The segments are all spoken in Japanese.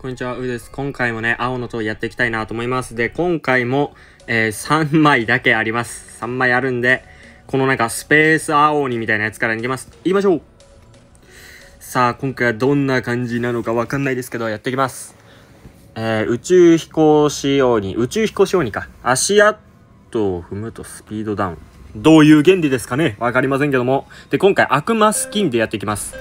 こんにちは、うです。今回もね、青の塔やっていきたいなと思います。で、今回も、えー、3枚だけあります。3枚あるんで、このなんかスペース青鬼みたいなやつから逃げます。行きましょうさあ、今回はどんな感じなのかわかんないですけど、やっていきます。えー、宇宙飛行士に、宇宙飛行士にか。足跡を踏むとスピードダウン。どういう原理ですかねわかりませんけども。で、今回、悪魔スキンでやっていきます。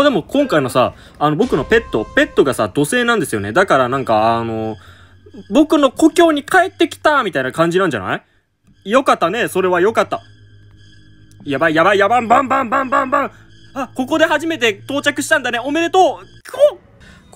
あ、でも今回のさ、あの、僕のペット、ペットがさ、土星なんですよね。だからなんか、あの、僕の故郷に帰ってきたみたいな感じなんじゃないよかったね。それはよかった。やばいやばいやばん、バンバンバンバンバン。あ、ここで初めて到着したんだね。おめでとうこ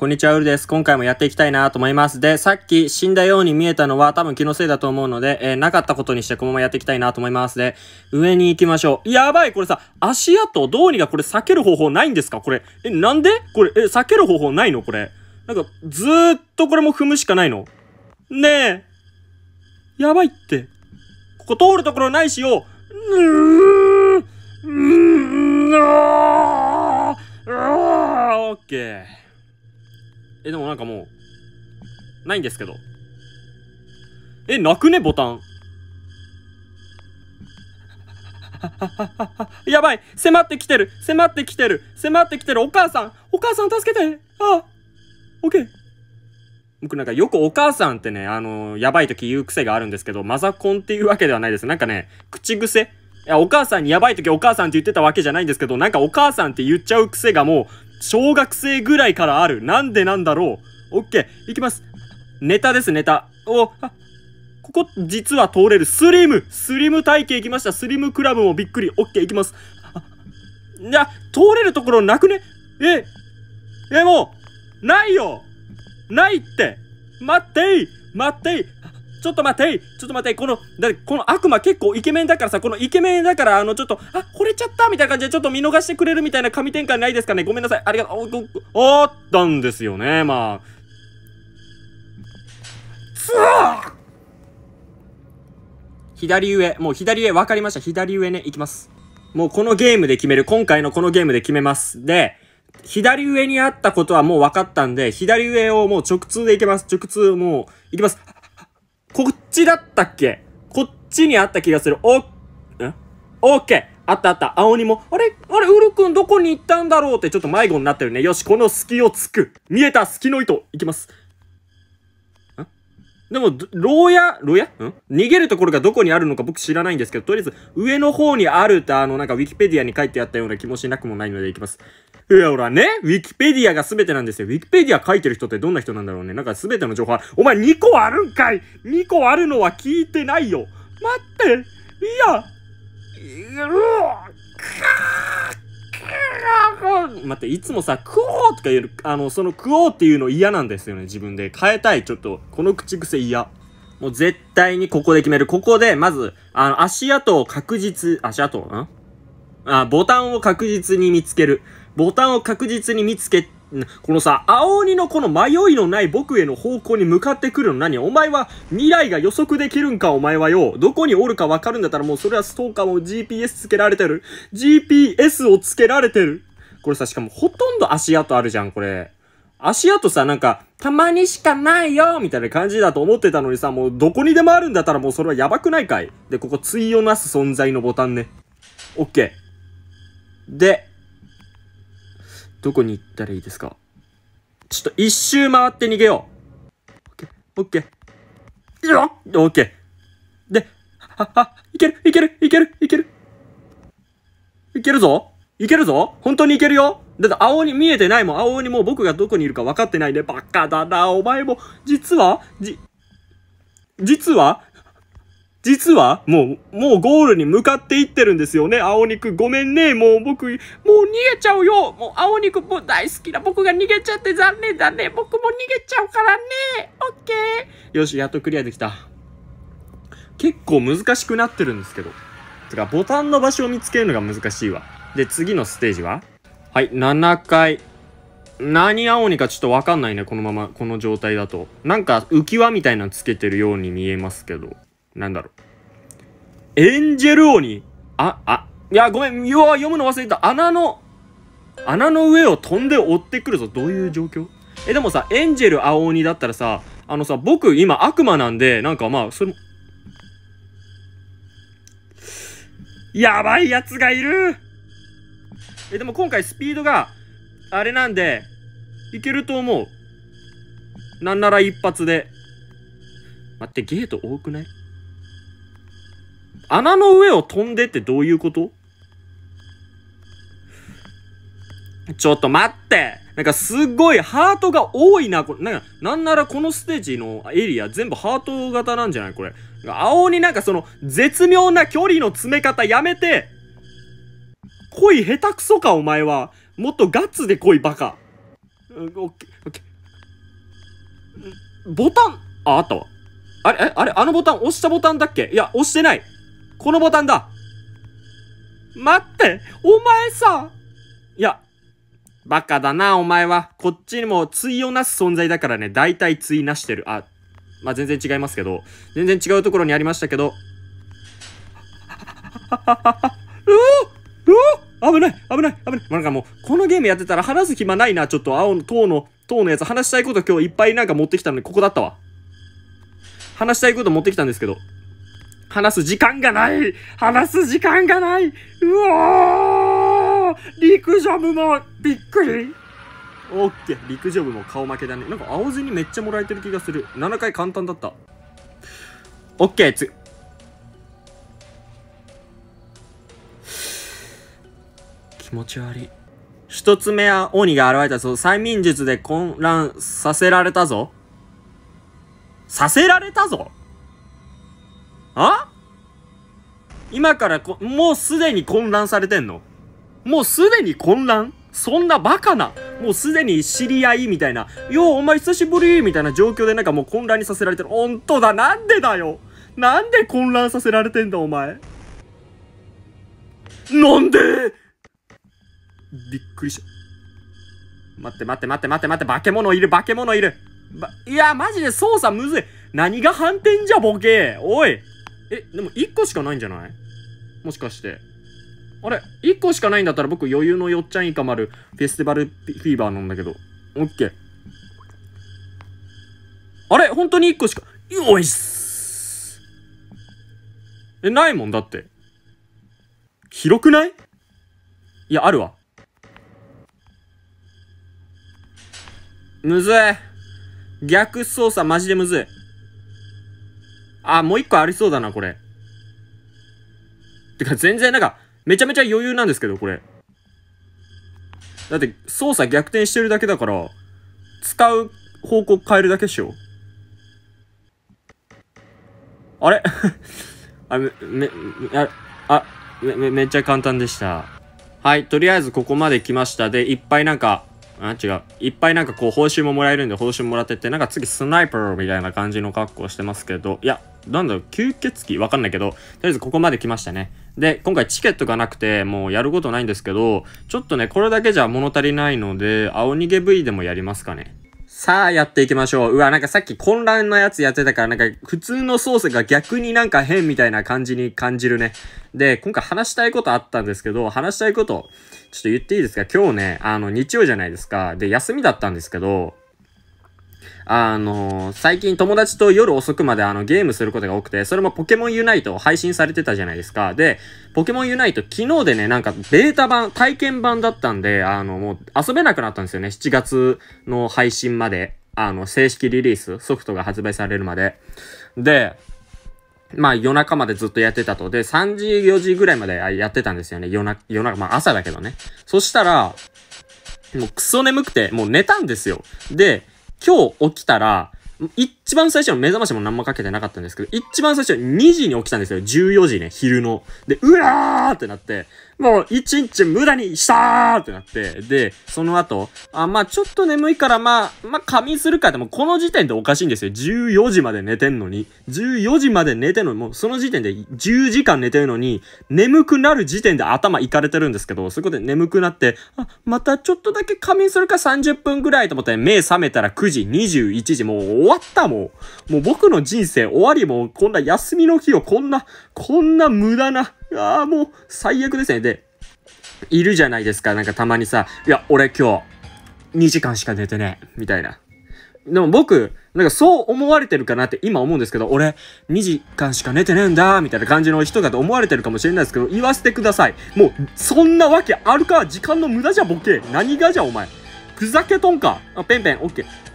こんにちは、ウルです。今回もやっていきたいなと思います。で、さっき死んだように見えたのは多分気のせいだと思うので、えー、なかったことにしてこのままやっていきたいなと思います。で、上に行きましょう。やばいこれさ、足跡どうにかこれ避ける方法ないんですかこれ。え、なんでこれ、え、避ける方法ないのこれ。なんか、ずーっとこれも踏むしかないの。ねえ。やばいって。ここ通るところないしよ。うーん、うーん、あー、オッケー。え、でもなんかもう、ないんですけど。え、なくね、ボタン。やばい迫ってきてる迫ってきてる迫ってきてるお母さんお母さん助けてああオッケー僕なんかよくお母さんってね、あのー、やばい時言う癖があるんですけど、マザコンっていうわけではないです。なんかね、口癖いや、お母さんにやばい時お母さんって言ってたわけじゃないんですけど、なんかお母さんって言っちゃう癖がもう、小学生ぐらいからある。なんでなんだろう。オッケー。いきます。ネタです、ネタ。お、あ、ここ、実は通れる。スリムスリム体型行きました。スリムクラブもびっくり。オッケー、行きます。あ、いや、通れるところなくねえ、え、もう、ないよないって待ってい待っていちょっと待ってちょっと待ってこの、だってこの悪魔結構イケメンだからさ、このイケメンだから、あの、ちょっと、あ、惚れちゃったみたいな感じで、ちょっと見逃してくれるみたいな神転換ないですかねごめんなさい。ありがとう。あったんですよね、まあ。つわ左上、もう左上分かりました。左上ね、行きます。もうこのゲームで決める。今回のこのゲームで決めます。で、左上にあったことはもう分かったんで、左上をもう直通でいけます。直通もう、いきます。こっちだったっけこっちにあった気がする。お、んオッケーあったあった。青鬼も、あれあれ、ウル君どこに行ったんだろうってちょっと迷子になったよね。よし、この隙を突く。見えた隙の糸。行きます。でも、牢屋、牢屋ん逃げるところがどこにあるのか僕知らないんですけど、とりあえず、上の方にあるって、あの、なんか、ウィキペディアに書いてあったような気もしなくもないので、行きます。いや、ほらね、ウィキペディアが全てなんですよ。ウィキペディア書いてる人ってどんな人なんだろうね。なんか全ての情報お前2個あるんかい !2 個あるのは聞いてないよ待っていやうぅ待って、いつもさ、クオーとか言う、あの、そのクオーっていうの嫌なんですよね、自分で。変えたい、ちょっと。この口癖嫌。もう絶対にここで決める。ここで、まず、あの、足跡を確実、足跡んあ、ボタンを確実に見つける。ボタンを確実に見つけ、このさ、青鬼のこの迷いのない僕への方向に向かってくるの何お前は未来が予測できるんかお前はよ。どこにおるかわかるんだったらもうそれはストーカーも GPS つけられてる。GPS をつけられてる。これさ、しかもほとんど足跡あるじゃん、これ。足跡さ、なんか、たまにしかないよみたいな感じだと思ってたのにさ、もうどこにでもあるんだったらもうそれはやばくないかいで、ここ、対をなす存在のボタンね。オッケー。で、どこに行ったらいいですかちょっと一周回って逃げよう。オッケー。オッケー。よっオッケー。で、は、は、いけるいけるいけるいけるいけるぞいけるぞ本当にいけるよだって青に見えてないもん。青にもう僕がどこにいるか分かってないで、で、バカだな。お前も、実は、じ、実は、実は、もう、もうゴールに向かっていってるんですよね。青肉、ごめんね。もう僕、もう逃げちゃうよ。もう青肉、もう大好きな僕が逃げちゃって残念だね。僕も逃げちゃうからね。オッケー。よし、やっとクリアできた。結構難しくなってるんですけど。てか、ボタンの場所を見つけるのが難しいわ。で、次のステージははい、7回。何青にかちょっとわかんないね。このまま、この状態だと。なんか、浮き輪みたいなのつけてるように見えますけど。なんだろう。エンジェル鬼あ、あ、いや、ごめん、よ読むの忘れた。穴の、穴の上を飛んで追ってくるぞ。どういう状況え、でもさ、エンジェル青鬼だったらさ、あのさ、僕今悪魔なんで、なんかまあ、それも、やばいやつがいるえ、でも今回スピードが、あれなんで、いけると思う。なんなら一発で。待って、ゲート多くない穴の上を飛んでってどういうことちょっと待ってなんかすごいハートが多いな、これ。なんか、なんならこのステージのエリア全部ハート型なんじゃないこれ。青になんかその絶妙な距離の詰め方やめて恋下手くそかお前は。もっとガッツで恋いバカ。オッケー、オッケー。ボタン、あ、あったわ。あれ、あれ、あのボタン押したボタンだっけいや、押してない。このボタンだ待ってお前さいや、バカだな、お前は。こっちにも対をなす存在だからね、大体対なしてる。あ、まあ、全然違いますけど、全然違うところにありましたけど、うおうお危ない危ない危ないなんかもう、このゲームやってたら話す暇ないな、ちょっと青の、塔の、塔のやつ話したいこと今日いっぱいなんか持ってきたのに、ここだったわ。話したいこと持ってきたんですけど。話す時間がない話す時間がないうおー陸上部もびっくりオッケー陸上部も顔負けだねなんか青にめっちゃもらえてる気がする7回簡単だったオッケーつ気持ち悪い一つ目は鬼が現れたぞ催眠術で混乱させられたぞさせられたぞあ今からこ、もうすでに混乱されてんのもうすでに混乱そんなバカなもうすでに知り合いみたいな。よう、お前久しぶりみたいな状況でなんかもう混乱にさせられてる。ほんとだ、なんでだよなんで混乱させられてんだ、お前。なんでびっくりした。待って待って待って待って待って、化け物いる、化け物いる。いや、マジで操作むずい。何が反転じゃ、ボケ。おい。え、でも1個しかないんじゃないもしかして。あれ ?1 個しかないんだったら僕余裕のよっちゃんいかまるフェスティバルフィーバーなんだけど。オッケー。あれ本当に1個しか。よいっすえ、ないもんだって。広くないいや、あるわ。むずい。逆操作マジでむずい。あ、もう一個ありそうだな、これ。てか全然なんか、めちゃめちゃ余裕なんですけど、これ。だって、操作逆転してるだけだから、使う方向変えるだけっしょ。あれ あ、め、め、あ、あ、め、め、めっちゃ簡単でした。はい、とりあえずここまで来ました。で、いっぱいなんか、あ、違う。いっぱいなんかこう、報酬ももらえるんで、報酬もらってて、なんか次スナイパーみたいな感じの格好してますけど、いや、なんだろう、吸血鬼わかんないけど、とりあえずここまで来ましたね。で、今回チケットがなくて、もうやることないんですけど、ちょっとね、これだけじゃ物足りないので、青逃げ V でもやりますかね。さあ、やっていきましょう。うわ、なんかさっき混乱のやつやってたから、なんか普通のソースが逆になんか変みたいな感じに感じるね。で、今回話したいことあったんですけど、話したいこと、ちょっと言っていいですか今日ね、あの、日曜じゃないですか。で、休みだったんですけど、あの、最近友達と夜遅くまであのゲームすることが多くて、それもポケモンユナイト配信されてたじゃないですか。で、ポケモンユナイト昨日でね、なんかベータ版、体験版だったんで、あの、もう遊べなくなったんですよね。7月の配信まで。あの、正式リリース、ソフトが発売されるまで。で、まあ夜中までずっとやってたと。で、3時、4時ぐらいまでやってたんですよね。夜中、夜中、まあ朝だけどね。そしたら、もうクソ眠くて、もう寝たんですよ。で、今日起きたら、一一番最初の目覚ましも何もかけてなかったんですけど、一番最初は2時に起きたんですよ。14時ね、昼の。で、うわーってなって、もう一日無駄にしたーってなって、で、その後、あ、まあちょっと眠いから、まあ、まあ仮眠するかでもこの時点でおかしいんですよ。14時まで寝てんのに。14時まで寝てんのに、もうその時点で10時間寝てるのに、眠くなる時点で頭いかれてるんですけど、そこで眠くなって、あ、またちょっとだけ仮眠するか30分ぐらいと思って、目覚めたら9時、21時、もう終わったもん。もう、僕の人生終わりも、こんな休みの日をこんな、こんな無駄な、ああ、もう最悪ですね。で、いるじゃないですか。なんかたまにさ、いや、俺今日、2時間しか寝てねえ、みたいな。でも僕、なんかそう思われてるかなって今思うんですけど、俺、2時間しか寝てねえんだ、みたいな感じの人がと思われてるかもしれないですけど、言わせてください。もう、そんなわけあるか時間の無駄じゃボケ何がじゃお前。ふざけとんかあ、ペンペン、オッケー。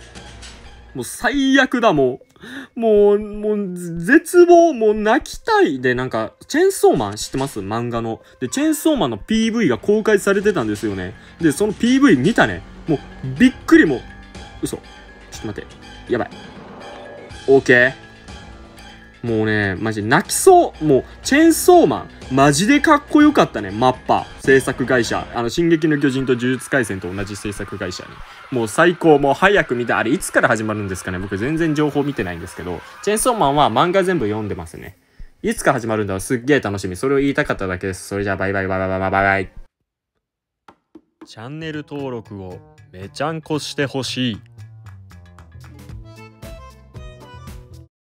もう最悪だ、もう。もう、もう、絶望、もう泣きたい。で、なんか、チェーンソーマン知ってます漫画の。で、チェーンソーマンの PV が公開されてたんですよね。で、その PV 見たね。もう、びっくりもう、嘘。ちょっと待って。やばい。OK。もうね、マジ泣きそう。もう、チェーンソーマン。マジでかっこよかったね、マッパ。制作会社。あの、進撃の巨人と呪術廻戦と同じ制作会社に。もう最高。もう早く見た。あれ、いつから始まるんですかね僕全然情報見てないんですけど、チェーンソーマンは漫画全部読んでますね。いつか始まるんだろうすっげえ楽しみ。それを言いたかっただけです。それじゃあ、バイバイバイバイバイバイ。チャンネル登録をめちゃんこしてほしい。